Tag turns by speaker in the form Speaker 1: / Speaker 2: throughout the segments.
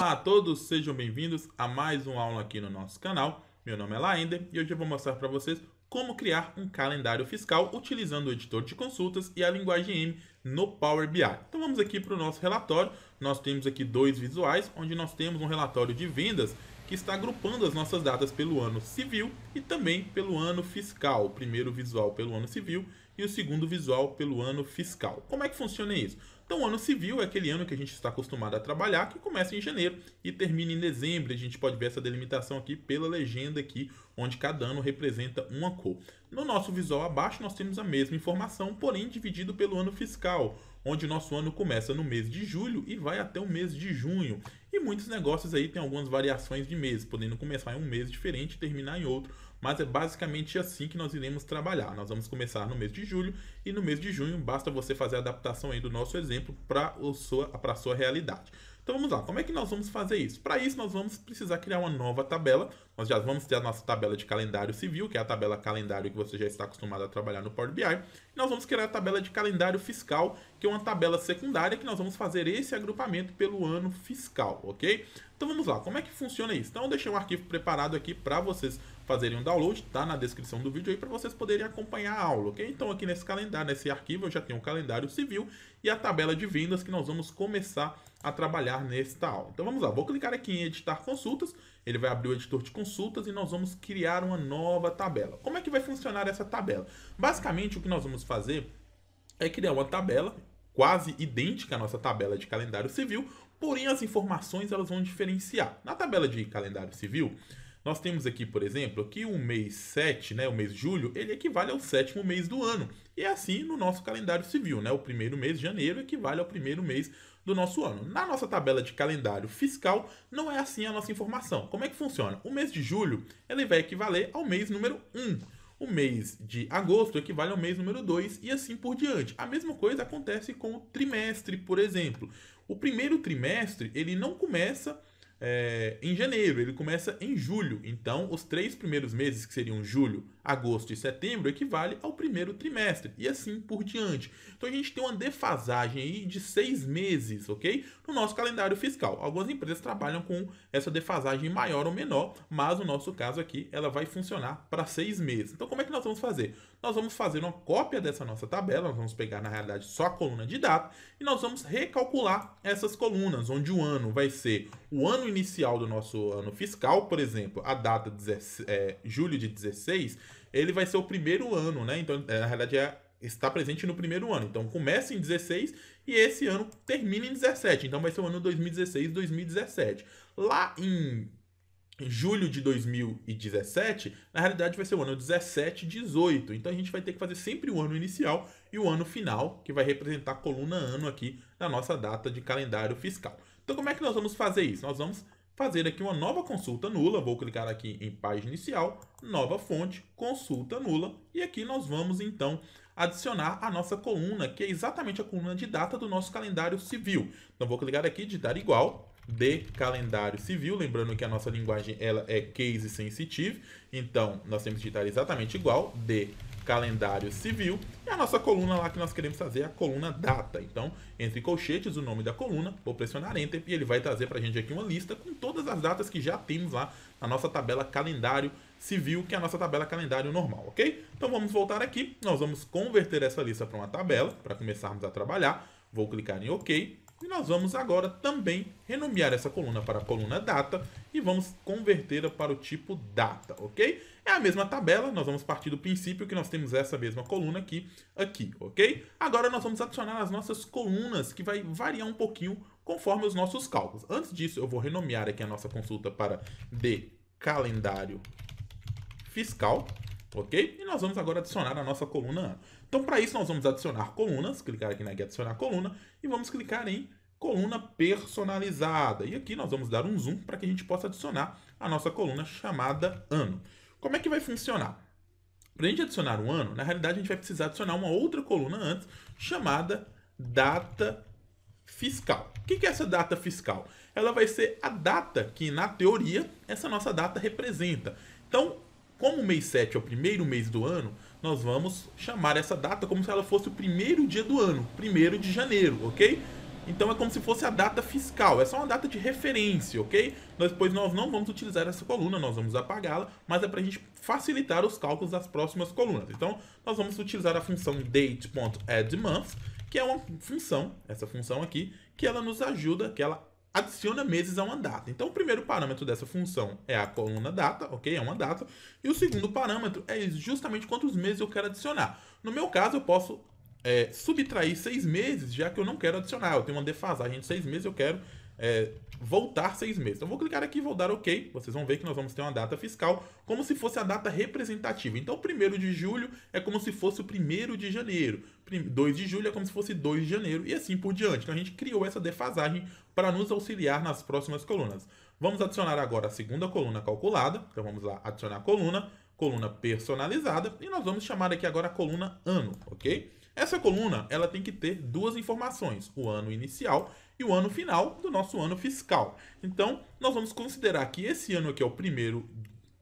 Speaker 1: Olá a todos, sejam bem-vindos a mais uma aula aqui no nosso canal. Meu nome é Laender e hoje eu vou mostrar para vocês como criar um calendário fiscal utilizando o editor de consultas e a linguagem M no Power BI. Então vamos aqui para o nosso relatório. Nós temos aqui dois visuais, onde nós temos um relatório de vendas que está agrupando as nossas datas pelo ano civil e também pelo ano fiscal. O primeiro visual pelo ano civil e o segundo visual pelo ano fiscal. Como é que funciona isso? Então, o ano civil é aquele ano que a gente está acostumado a trabalhar, que começa em janeiro e termina em dezembro. A gente pode ver essa delimitação aqui pela legenda aqui, onde cada ano representa uma cor. No nosso visual abaixo, nós temos a mesma informação, porém dividido pelo ano fiscal onde o nosso ano começa no mês de julho e vai até o mês de junho. E muitos negócios aí têm algumas variações de meses, podendo começar em um mês diferente e terminar em outro, mas é basicamente assim que nós iremos trabalhar. Nós vamos começar no mês de julho e no mês de junho basta você fazer a adaptação aí do nosso exemplo para a sua realidade. Então vamos lá, como é que nós vamos fazer isso? Para isso nós vamos precisar criar uma nova tabela. Nós já vamos ter a nossa tabela de calendário civil, que é a tabela calendário que você já está acostumado a trabalhar no Power BI. E nós vamos criar a tabela de calendário fiscal, que é uma tabela secundária que nós vamos fazer esse agrupamento pelo ano fiscal, ok? Então vamos lá, como é que funciona isso? Então eu deixei um arquivo preparado aqui para vocês fazerem um download, tá na descrição do vídeo aí para vocês poderem acompanhar a aula, ok? Então aqui nesse calendário, nesse arquivo eu já tenho o um calendário civil e a tabela de vendas que nós vamos começar a trabalhar nesta aula. Então vamos lá, vou clicar aqui em editar consultas, ele vai abrir o editor de consultas e nós vamos criar uma nova tabela. Como é que vai funcionar essa tabela? Basicamente o que nós vamos fazer é criar uma tabela quase idêntica à nossa tabela de calendário civil, porém as informações elas vão diferenciar. Na tabela de calendário civil, nós temos aqui, por exemplo, que o mês 7, né, o mês de julho, ele equivale ao sétimo mês do ano. E é assim no nosso calendário civil, né? O primeiro mês de janeiro equivale ao primeiro mês do nosso ano. Na nossa tabela de calendário fiscal, não é assim a nossa informação. Como é que funciona? O mês de julho, ele vai equivaler ao mês número 1. O mês de agosto equivale ao mês número 2 e assim por diante. A mesma coisa acontece com o trimestre, por exemplo. O primeiro trimestre ele não começa é, em janeiro, ele começa em julho. Então, os três primeiros meses, que seriam julho, agosto e setembro, equivale ao primeiro trimestre, e assim por diante. Então, a gente tem uma defasagem aí de seis meses, ok? no nosso calendário fiscal. Algumas empresas trabalham com essa defasagem maior ou menor, mas no nosso caso aqui ela vai funcionar para seis meses. Então, como é que nós vamos fazer? Nós vamos fazer uma cópia dessa nossa tabela, nós vamos pegar na realidade só a coluna de data e nós vamos recalcular essas colunas, onde o ano vai ser o ano inicial do nosso ano fiscal, por exemplo, a data de, é, julho de 16, ele vai ser o primeiro ano, né? Então, na realidade é está presente no primeiro ano. Então começa em 16 e esse ano termina em 17. Então vai ser o ano 2016, 2017. Lá em julho de 2017, na realidade vai ser o ano 17, 18. Então a gente vai ter que fazer sempre o ano inicial e o ano final, que vai representar a coluna ano aqui na nossa data de calendário fiscal. Então como é que nós vamos fazer isso? Nós vamos fazer aqui uma nova consulta nula, vou clicar aqui em página inicial, nova fonte, consulta nula, e aqui nós vamos então adicionar a nossa coluna, que é exatamente a coluna de data do nosso calendário civil. Então vou clicar aqui, digitar igual, de calendário civil, lembrando que a nossa linguagem ela é case sensitive, então nós temos que digitar exatamente igual, de calendário civil. E a nossa coluna lá que nós queremos fazer é a coluna data. Então, entre colchetes, o nome da coluna, vou pressionar Enter e ele vai trazer para a gente aqui uma lista com todas as datas que já temos lá na nossa tabela calendário civil, que é a nossa tabela calendário normal, ok? Então vamos voltar aqui, nós vamos converter essa lista para uma tabela, para começarmos a trabalhar. Vou clicar em OK, e nós vamos agora também renomear essa coluna para a coluna data e vamos convertê-la para o tipo data, ok? É a mesma tabela, nós vamos partir do princípio que nós temos essa mesma coluna aqui, aqui, ok? Agora nós vamos adicionar as nossas colunas, que vai variar um pouquinho conforme os nossos cálculos. Antes disso, eu vou renomear aqui a nossa consulta para de calendário fiscal, ok? E nós vamos agora adicionar a nossa coluna ano. Então, para isso, nós vamos adicionar colunas, clicar aqui na guia adicionar coluna, e vamos clicar em coluna personalizada. E aqui nós vamos dar um zoom para que a gente possa adicionar a nossa coluna chamada ano. Como é que vai funcionar? Para a gente adicionar um ano, na realidade a gente vai precisar adicionar uma outra coluna antes, chamada data fiscal. O que é essa data fiscal? Ela vai ser a data que, na teoria, essa nossa data representa. Então, como o mês 7 é o primeiro mês do ano, nós vamos chamar essa data como se ela fosse o primeiro dia do ano, primeiro de janeiro, ok? Então é como se fosse a data fiscal, é só uma data de referência, ok? Depois nós não vamos utilizar essa coluna, nós vamos apagá-la, mas é para a gente facilitar os cálculos das próximas colunas. Então nós vamos utilizar a função date.addMonth, que é uma função, essa função aqui, que ela nos ajuda, que ela adiciona meses a uma data. Então, o primeiro parâmetro dessa função é a coluna data, ok? É uma data. E o segundo parâmetro é justamente quantos meses eu quero adicionar. No meu caso, eu posso é, subtrair seis meses, já que eu não quero adicionar. Eu tenho uma defasagem de seis meses, eu quero é, voltar seis meses. Então, vou clicar aqui e vou dar OK. Vocês vão ver que nós vamos ter uma data fiscal como se fosse a data representativa. Então, primeiro de julho é como se fosse o primeiro de janeiro. 2 de julho é como se fosse 2 de janeiro e assim por diante. Então, a gente criou essa defasagem para nos auxiliar nas próximas colunas. Vamos adicionar agora a segunda coluna calculada. Então, vamos lá, adicionar a coluna, coluna personalizada e nós vamos chamar aqui agora a coluna ano, ok? Essa coluna, ela tem que ter duas informações, o ano inicial e o ano final do nosso ano fiscal. Então, nós vamos considerar que esse ano aqui é o primeiro,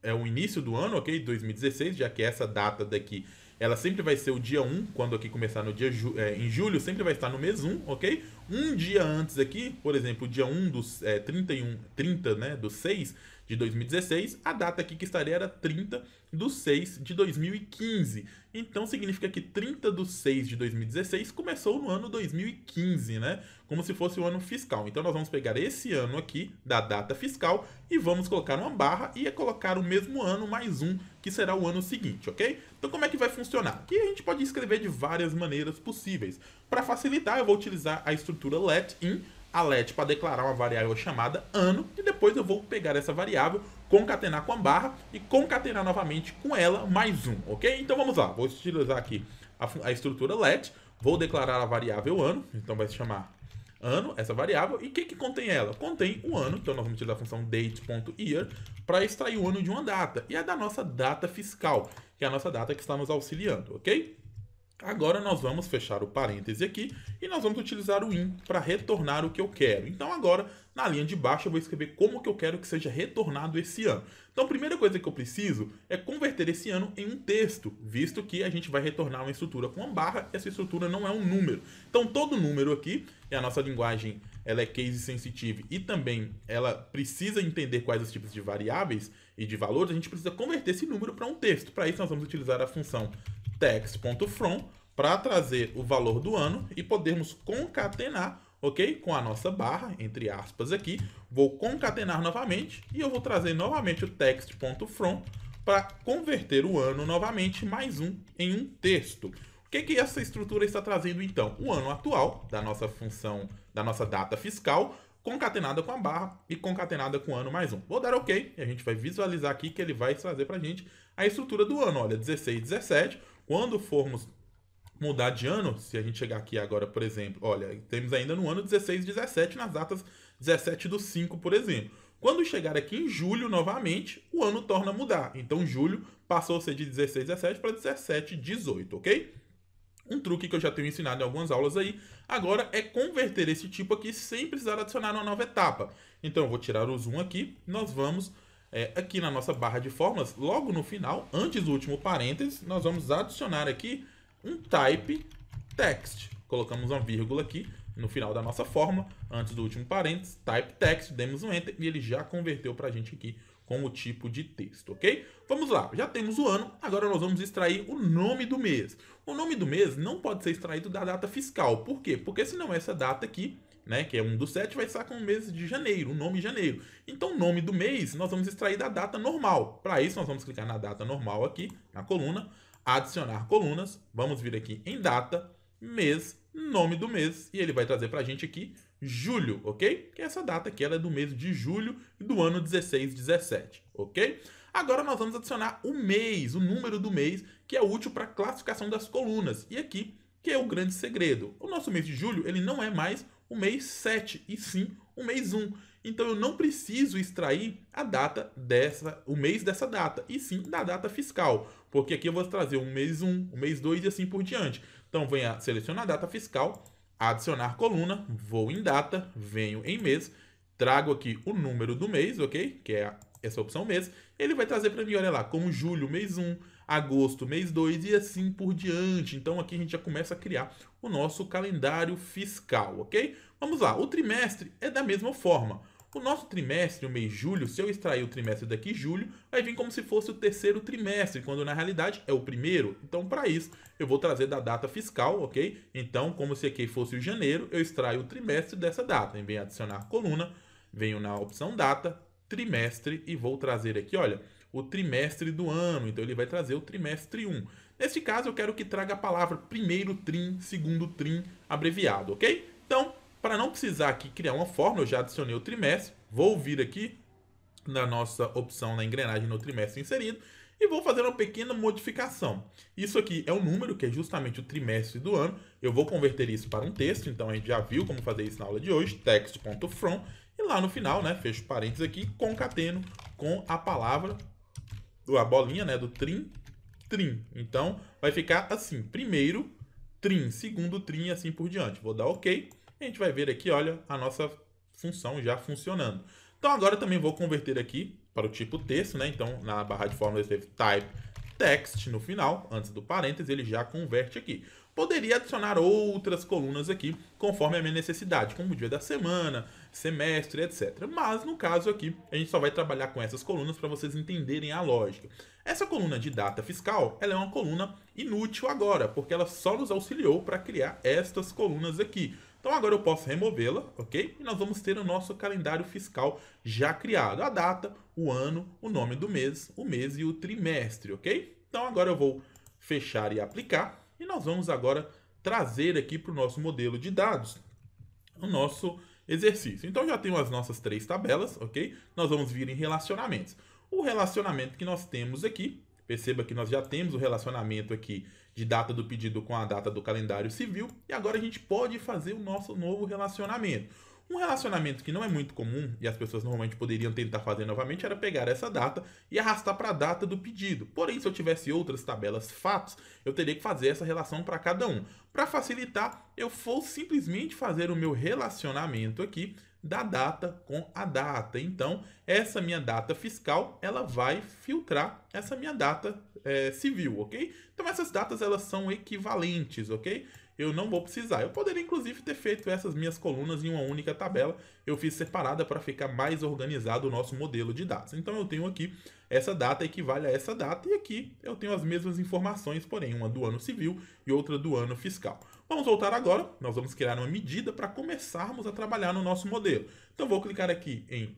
Speaker 1: é o início do ano, ok? 2016, já que essa data daqui, ela sempre vai ser o dia 1, quando aqui começar no dia ju é, em julho, sempre vai estar no mês 1, ok? Um dia antes aqui, por exemplo, dia 1 dos é, 31, 30, né, do 6 de 2016, a data aqui que estaria era 30 do 6 de 2015. Então significa que 30 do 6 de 2016 começou no ano 2015, né? Como se fosse o ano fiscal. Então nós vamos pegar esse ano aqui da data fiscal e vamos colocar uma barra e colocar o mesmo ano mais um, que será o ano seguinte, ok? Então como é que vai funcionar? Aqui a gente pode escrever de várias maneiras possíveis. Para facilitar, eu vou utilizar a estrutura let in a let para declarar uma variável chamada ano e depois eu vou pegar essa variável concatenar com a barra e concatenar novamente com ela mais um, ok? Então vamos lá, vou utilizar aqui a, a estrutura let, vou declarar a variável ano, então vai se chamar ano, essa variável, e o que, que contém ela? Contém o ano, então nós vamos utilizar a função date.year para extrair o ano de uma data, e é da nossa data fiscal, que é a nossa data que está nos auxiliando, ok? Agora nós vamos fechar o parêntese aqui e nós vamos utilizar o in para retornar o que eu quero. Então agora, na linha de baixo, eu vou escrever como que eu quero que seja retornado esse ano. Então a primeira coisa que eu preciso é converter esse ano em um texto, visto que a gente vai retornar uma estrutura com uma barra, essa estrutura não é um número. Então todo número aqui, e a nossa linguagem ela é case sensitive e também ela precisa entender quais os tipos de variáveis, e de valores, a gente precisa converter esse número para um texto. Para isso, nós vamos utilizar a função text.from para trazer o valor do ano e podermos concatenar, ok? Com a nossa barra, entre aspas aqui, vou concatenar novamente e eu vou trazer novamente o text.from para converter o ano novamente, mais um, em um texto. O que, que essa estrutura está trazendo então? O ano atual da nossa função, da nossa data fiscal, concatenada com a barra e concatenada com ano mais um. Vou dar OK e a gente vai visualizar aqui que ele vai trazer para a gente a estrutura do ano. Olha, 16, 17. Quando formos mudar de ano, se a gente chegar aqui agora, por exemplo, olha, temos ainda no ano 16, 17, nas datas 17 do 5, por exemplo. Quando chegar aqui em julho novamente, o ano torna a mudar. Então, julho passou a ser de 16, 17 para 17, 18, ok? Um truque que eu já tenho ensinado em algumas aulas aí, agora é converter esse tipo aqui sem precisar adicionar uma nova etapa. Então eu vou tirar o zoom aqui, nós vamos é, aqui na nossa barra de fórmulas, logo no final, antes do último parênteses, nós vamos adicionar aqui um type text. Colocamos uma vírgula aqui no final da nossa fórmula, antes do último parênteses, type text, demos um enter e ele já converteu para a gente aqui com o tipo de texto, ok? Vamos lá, já temos o ano, agora nós vamos extrair o nome do mês. O nome do mês não pode ser extraído da data fiscal, por quê? Porque senão é essa data aqui, né, que é um do sete, vai estar com o mês de janeiro, o nome janeiro. Então o nome do mês nós vamos extrair da data normal. Para isso nós vamos clicar na data normal aqui, na coluna, adicionar colunas, vamos vir aqui em data, mês, nome do mês, e ele vai trazer para a gente aqui julho, ok? Que essa data aqui ela é do mês de julho do ano 16, 17, ok? Agora nós vamos adicionar o mês, o número do mês, que é útil para a classificação das colunas. E aqui que é o grande segredo. O nosso mês de julho, ele não é mais o mês 7, e sim o mês 1. Então eu não preciso extrair a data dessa, o mês dessa data, e sim da data fiscal, porque aqui eu vou trazer o mês 1, o mês 2 e assim por diante. Então venha selecionar a data fiscal, adicionar coluna, vou em data, venho em mês, trago aqui o número do mês, ok? Que é essa opção mês. Ele vai trazer para mim, olha lá, como julho, mês 1, agosto, mês 2 e assim por diante. Então aqui a gente já começa a criar o nosso calendário fiscal, ok? Vamos lá, o trimestre é da mesma forma. O nosso trimestre, o mês de julho, se eu extrair o trimestre daqui julho, vai vir como se fosse o terceiro trimestre, quando na realidade é o primeiro. Então, para isso, eu vou trazer da data fiscal, ok? Então, como se aqui fosse o janeiro, eu extraio o trimestre dessa data. Em vez de adicionar coluna, venho na opção data, trimestre e vou trazer aqui, olha, o trimestre do ano. Então, ele vai trazer o trimestre 1. Neste caso, eu quero que traga a palavra primeiro trim, segundo trim, abreviado, ok? Então, para não precisar aqui criar uma fórmula, eu já adicionei o trimestre, vou vir aqui na nossa opção na engrenagem no trimestre inserido e vou fazer uma pequena modificação. Isso aqui é um número, que é justamente o trimestre do ano. Eu vou converter isso para um texto, então a gente já viu como fazer isso na aula de hoje, text.from, e lá no final, né, fecho parênteses aqui, concateno com a palavra, a bolinha, né, do trim, trim. Então, vai ficar assim, primeiro trim, segundo trim e assim por diante. Vou dar ok a gente vai ver aqui, olha, a nossa função já funcionando. Então agora também vou converter aqui para o tipo texto, né? Então na barra de fórmulas teve type text no final, antes do parênteses, ele já converte aqui. Poderia adicionar outras colunas aqui, conforme a minha necessidade, como dia da semana, semestre, etc. Mas no caso aqui, a gente só vai trabalhar com essas colunas para vocês entenderem a lógica. Essa coluna de data fiscal, ela é uma coluna inútil agora, porque ela só nos auxiliou para criar estas colunas aqui. Então agora eu posso removê-la, ok? E nós vamos ter o nosso calendário fiscal já criado. A data, o ano, o nome do mês, o mês e o trimestre, ok? Então agora eu vou fechar e aplicar. E nós vamos agora trazer aqui para o nosso modelo de dados o nosso exercício. Então já tenho as nossas três tabelas, ok? Nós vamos vir em relacionamentos. O relacionamento que nós temos aqui Perceba que nós já temos o relacionamento aqui de data do pedido com a data do calendário civil e agora a gente pode fazer o nosso novo relacionamento. Um relacionamento que não é muito comum e as pessoas normalmente poderiam tentar fazer novamente era pegar essa data e arrastar para a data do pedido. Porém, se eu tivesse outras tabelas fatos, eu teria que fazer essa relação para cada um. Para facilitar, eu vou simplesmente fazer o meu relacionamento aqui da data com a data. Então, essa minha data fiscal, ela vai filtrar essa minha data é, civil, ok? Então, essas datas, elas são equivalentes, ok? eu não vou precisar. Eu poderia inclusive ter feito essas minhas colunas em uma única tabela, eu fiz separada para ficar mais organizado o nosso modelo de dados. Então eu tenho aqui essa data equivale a essa data e aqui eu tenho as mesmas informações, porém uma do ano civil e outra do ano fiscal. Vamos voltar agora, nós vamos criar uma medida para começarmos a trabalhar no nosso modelo. Então vou clicar aqui em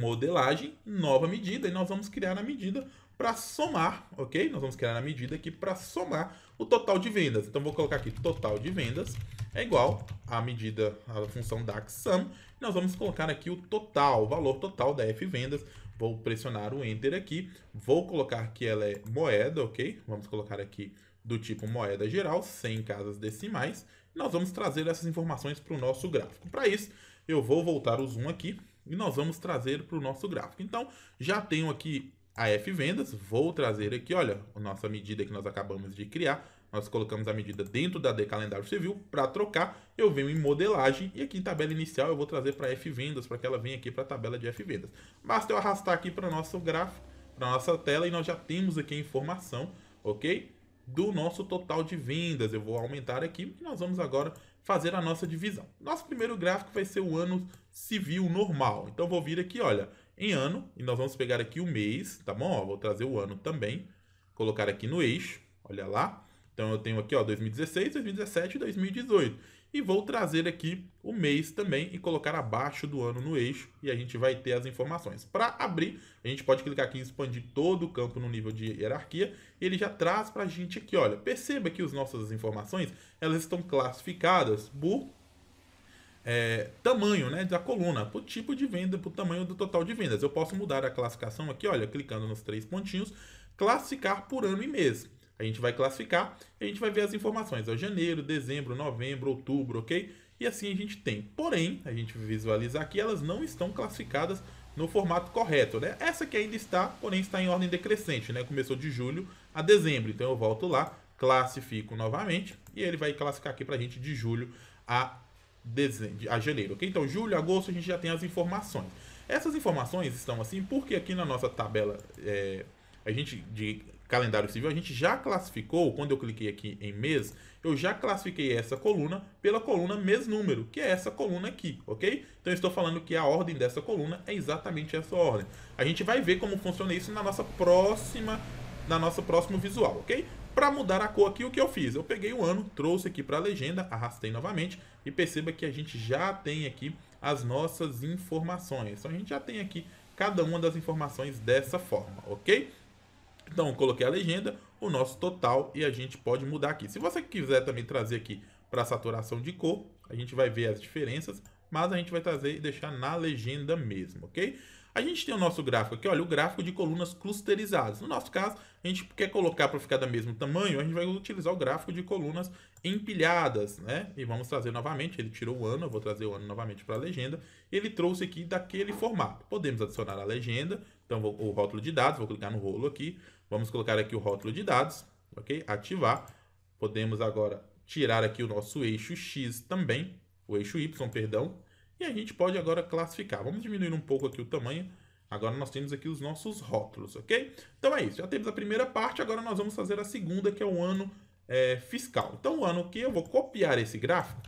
Speaker 1: modelagem, nova medida e nós vamos criar a medida para somar, ok? Nós vamos criar a medida aqui para somar o total de vendas. Então, vou colocar aqui total de vendas é igual à medida, à função DAX SUM. Nós vamos colocar aqui o total, o valor total da F vendas. Vou pressionar o Enter aqui. Vou colocar que ela é moeda, ok? Vamos colocar aqui do tipo moeda geral, sem casas decimais. Nós vamos trazer essas informações para o nosso gráfico. Para isso, eu vou voltar o zoom aqui e nós vamos trazer para o nosso gráfico. Então, já tenho aqui a F Vendas, vou trazer aqui, olha, a nossa medida que nós acabamos de criar. Nós colocamos a medida dentro da D calendário civil para trocar. Eu venho em modelagem e aqui em tabela inicial eu vou trazer para F vendas, para que ela venha aqui para a tabela de F vendas. Basta eu arrastar aqui para nosso gráfico, para nossa tela e nós já temos aqui a informação, OK? Do nosso total de vendas. Eu vou aumentar aqui e nós vamos agora fazer a nossa divisão. Nosso primeiro gráfico vai ser o ano civil normal. Então vou vir aqui, olha, em ano, e nós vamos pegar aqui o mês, tá bom? Ó, vou trazer o ano também, colocar aqui no eixo, olha lá. Então eu tenho aqui, ó, 2016, 2017 e 2018. E vou trazer aqui o mês também e colocar abaixo do ano no eixo e a gente vai ter as informações. Para abrir, a gente pode clicar aqui em expandir todo o campo no nível de hierarquia. ele já traz para a gente aqui, olha, perceba que as nossas informações, elas estão classificadas por é, tamanho né, da coluna, para o tipo de venda, para o tamanho do total de vendas. Eu posso mudar a classificação aqui, olha, clicando nos três pontinhos, classificar por ano e mês. A gente vai classificar e a gente vai ver as informações. É janeiro, dezembro, novembro, outubro, ok? E assim a gente tem. Porém, a gente visualiza aqui, elas não estão classificadas no formato correto, né? Essa que ainda está, porém está em ordem decrescente, né? Começou de julho a dezembro. Então eu volto lá, classifico novamente e ele vai classificar aqui para a gente de julho a dezembro, a janeiro. ok? Então, julho, agosto, a gente já tem as informações. Essas informações estão assim porque aqui na nossa tabela é, a gente de calendário civil, a gente já classificou, quando eu cliquei aqui em mês, eu já classifiquei essa coluna pela coluna mês número, que é essa coluna aqui, ok? Então estou falando que a ordem dessa coluna é exatamente essa ordem. A gente vai ver como funciona isso na nossa próxima, na nosso próximo visual, ok? Para mudar a cor aqui, o que eu fiz? Eu peguei o ano, trouxe aqui para a legenda, arrastei novamente e perceba que a gente já tem aqui as nossas informações. Então a gente já tem aqui cada uma das informações dessa forma, ok? Então eu coloquei a legenda, o nosso total e a gente pode mudar aqui. Se você quiser também trazer aqui para a saturação de cor, a gente vai ver as diferenças, mas a gente vai trazer e deixar na legenda mesmo, ok? A gente tem o nosso gráfico aqui, olha, o gráfico de colunas clusterizadas. No nosso caso, a gente quer colocar para ficar do mesmo tamanho, a gente vai utilizar o gráfico de colunas empilhadas, né? E vamos trazer novamente, ele tirou o ano, eu vou trazer o ano novamente para a legenda. Ele trouxe aqui daquele formato. Podemos adicionar a legenda, então vou, o rótulo de dados, vou clicar no rolo aqui. Vamos colocar aqui o rótulo de dados, ok? Ativar. Podemos agora tirar aqui o nosso eixo X também, o eixo Y, perdão, a gente pode agora classificar. Vamos diminuir um pouco aqui o tamanho. Agora nós temos aqui os nossos rótulos, ok? Então é isso, já temos a primeira parte, agora nós vamos fazer a segunda, que é o ano é, fiscal. Então o ano que eu vou copiar esse gráfico,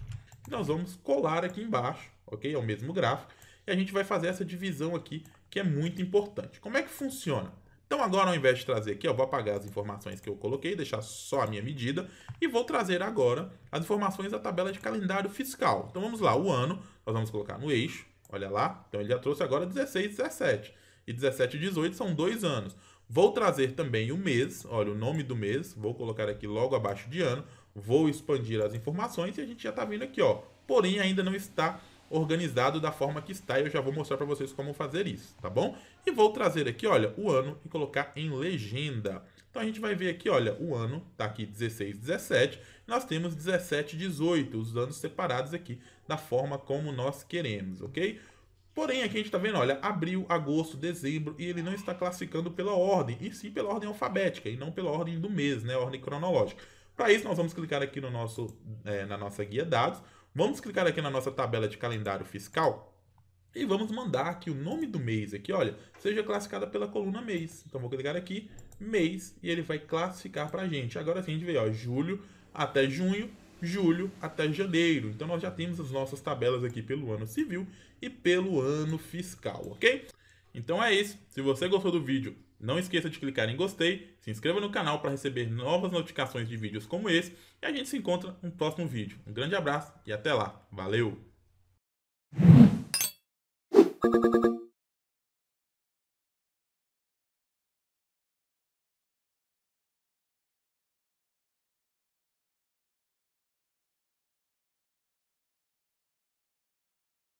Speaker 1: nós vamos colar aqui embaixo, ok? É o mesmo gráfico. E a gente vai fazer essa divisão aqui, que é muito importante. Como é que funciona? Então agora, ao invés de trazer aqui, eu vou apagar as informações que eu coloquei, deixar só a minha medida, e vou trazer agora as informações da tabela de calendário fiscal. Então vamos lá, o ano, nós vamos colocar no eixo, olha lá, então ele já trouxe agora 16 e 17. E 17 e 18 são dois anos. Vou trazer também o mês, olha o nome do mês, vou colocar aqui logo abaixo de ano, vou expandir as informações e a gente já está vindo aqui, ó. porém ainda não está organizado da forma que está. E eu já vou mostrar para vocês como fazer isso, tá bom? E vou trazer aqui, olha, o ano e colocar em legenda. Então a gente vai ver aqui, olha, o ano está aqui 16, 17. Nós temos 17, 18, os anos separados aqui da forma como nós queremos, ok? Porém, aqui a gente está vendo, olha, abril, agosto, dezembro, e ele não está classificando pela ordem, e sim pela ordem alfabética, e não pela ordem do mês, né, ordem cronológica. Para isso, nós vamos clicar aqui no nosso, é, na nossa guia dados, Vamos clicar aqui na nossa tabela de calendário fiscal e vamos mandar que o nome do mês aqui, olha, seja classificada pela coluna mês. Então vou clicar aqui, mês, e ele vai classificar para a gente. Agora sim a gente vê, ó, julho até junho, julho até janeiro. Então nós já temos as nossas tabelas aqui pelo ano civil e pelo ano fiscal, ok? Então é isso. Se você gostou do vídeo, não esqueça de clicar em gostei, se inscreva no canal para receber novas notificações de vídeos como esse e a gente se encontra no próximo vídeo. Um grande abraço e até lá. Valeu!